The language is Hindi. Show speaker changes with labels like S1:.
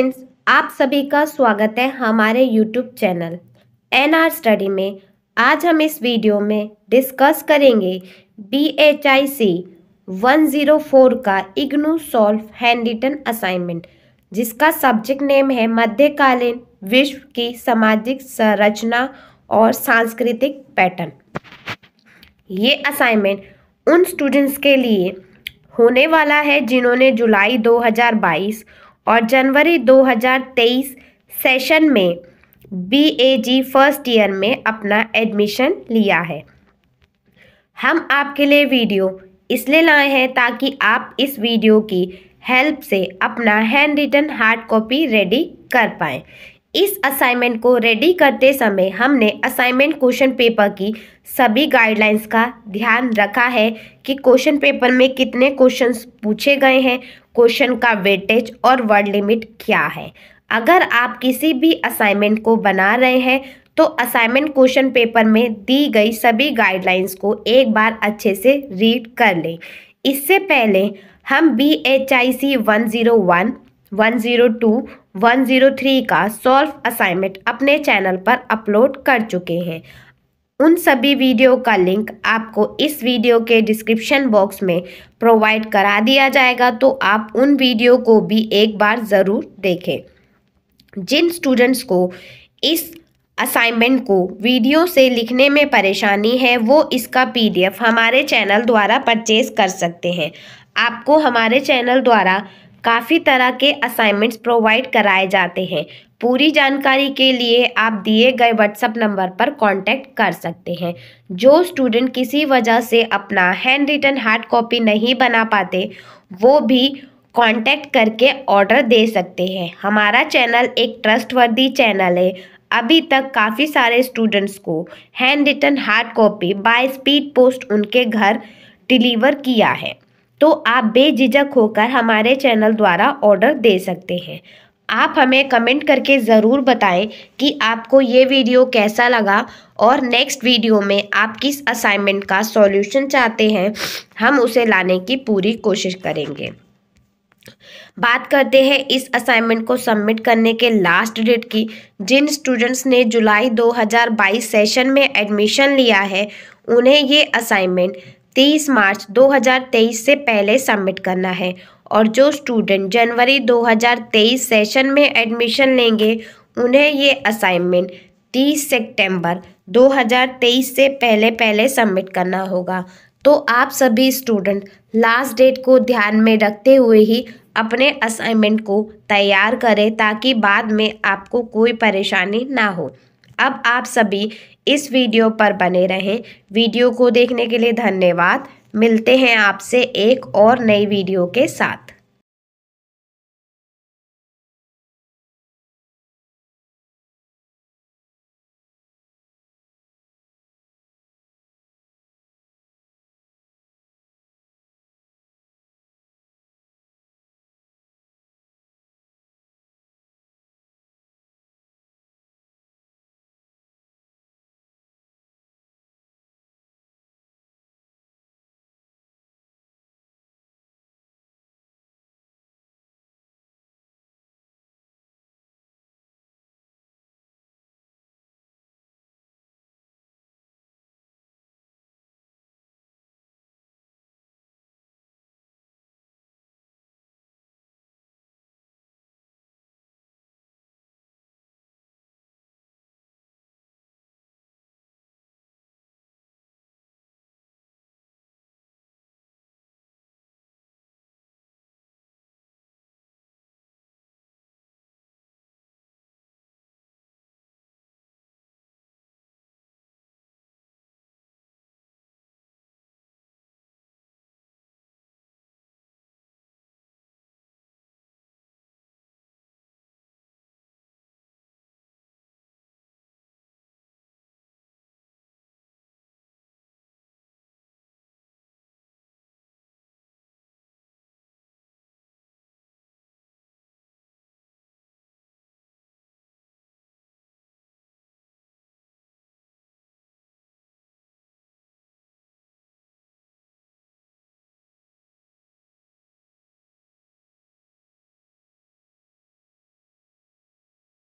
S1: फ्रेंड्स आप सभी का स्वागत है हमारे YouTube channel N R study में आज हम इस वीडियो में डिस्कस करेंगे B H I C one zero four का IGNOU solve handwritten assignment जिसका सब्जेक्ट नेम है मध्यकालीन विश्व की सामाजिक संरचना और सांस्कृतिक पैटर्न ये असाइनमेंट उन स्टूडेंट्स के लिए होने वाला है जिन्होंने जुलाई 2022 और जनवरी 2023 सेशन में बीएजी फर्स्ट ईयर में अपना एडमिशन लिया है हम आपके लिए वीडियो इसलिए लाए हैं ताकि आप इस वीडियो की हेल्प से अपना handwritten hard copy ready कर पाएँ इस असाइनमेंट को रेडी करते समय हमने असाइनमेंट क्वेश्चन पेपर की सभी गाइडलाइंस का ध्यान रखा है कि क्वेश्चन पेपर में कितने क्वेश्चंस पूछे गए हैं क्वेश्चन का वेटेज और वर्ड लिमिट क्या है अगर आप किसी भी असाइनमेंट को बना रहे हैं तो असाइनमेंट क्वेश्चन पेपर में दी गई सभी गाइडलाइंस को एक बार अच्छे से रीड कर लें इससे पहले हम B H I C one zero one one zero two one zero three का सॉल्व असाइनमेंट अपने चैनल पर अपलोड कर चुके हैं उन सभी वीडियो का लिंक आपको इस वीडियो के डिस्क्रिप्शन बॉक्स में प्रोवाइड करा दिया जाएगा तो आप उन वीडियो को भी एक बार ज़रूर देखें जिन स्टूडेंट्स को इस असाइनमेंट को वीडियो से लिखने में परेशानी है वो इसका पीडीएफ हमारे चैनल द्वारा परचेज कर सकते हैं आपको हमारे चैनल द्वारा काफ़ी तरह के असाइनमेंट्स प्रोवाइड कराए जाते हैं पूरी जानकारी के लिए आप दिए गए व्हाट्सएप नंबर पर कांटेक्ट कर सकते हैं जो स्टूडेंट किसी वजह से अपना हैंड रिटन हार्ड कॉपी नहीं बना पाते वो भी कांटेक्ट करके ऑर्डर दे सकते हैं हमारा चैनल एक ट्रस्टवर्दी चैनल है अभी तक काफ़ी सारे स्टूडेंट्स को handwritten hard copy by speed post उनके घर डिलीवर किया है तो आप बेझिझक होकर हमारे चैनल द्वारा ऑर्डर दे सकते हैं आप हमें कमेंट करके ज़रूर बताएं कि आपको ये वीडियो कैसा लगा और नेक्स्ट वीडियो में आप किस असाइनमेंट का सॉल्यूशन चाहते हैं हम उसे लाने की पूरी कोशिश करेंगे बात करते हैं इस असाइनमेंट को सबमिट करने के लास्ट डेट की जिन स्टूडेंट्स ने जुलाई 2022 सेशन में एडमिशन लिया है उन्हें ये असाइनमेंट तेईस मार्च 2023 से पहले सबमिट करना है और जो स्टूडेंट जनवरी 2023 सेशन में एडमिशन लेंगे उन्हें ये असाइनमेंट 30 सितंबर 2023 से पहले पहले सबमिट करना होगा तो आप सभी स्टूडेंट लास्ट डेट को ध्यान में रखते हुए ही अपने असाइनमेंट को तैयार करें ताकि बाद में आपको कोई परेशानी ना हो अब आप सभी इस वीडियो पर बने रहें वीडियो को देखने के लिए धन्यवाद मिलते हैं आपसे एक और नई वीडियो के साथ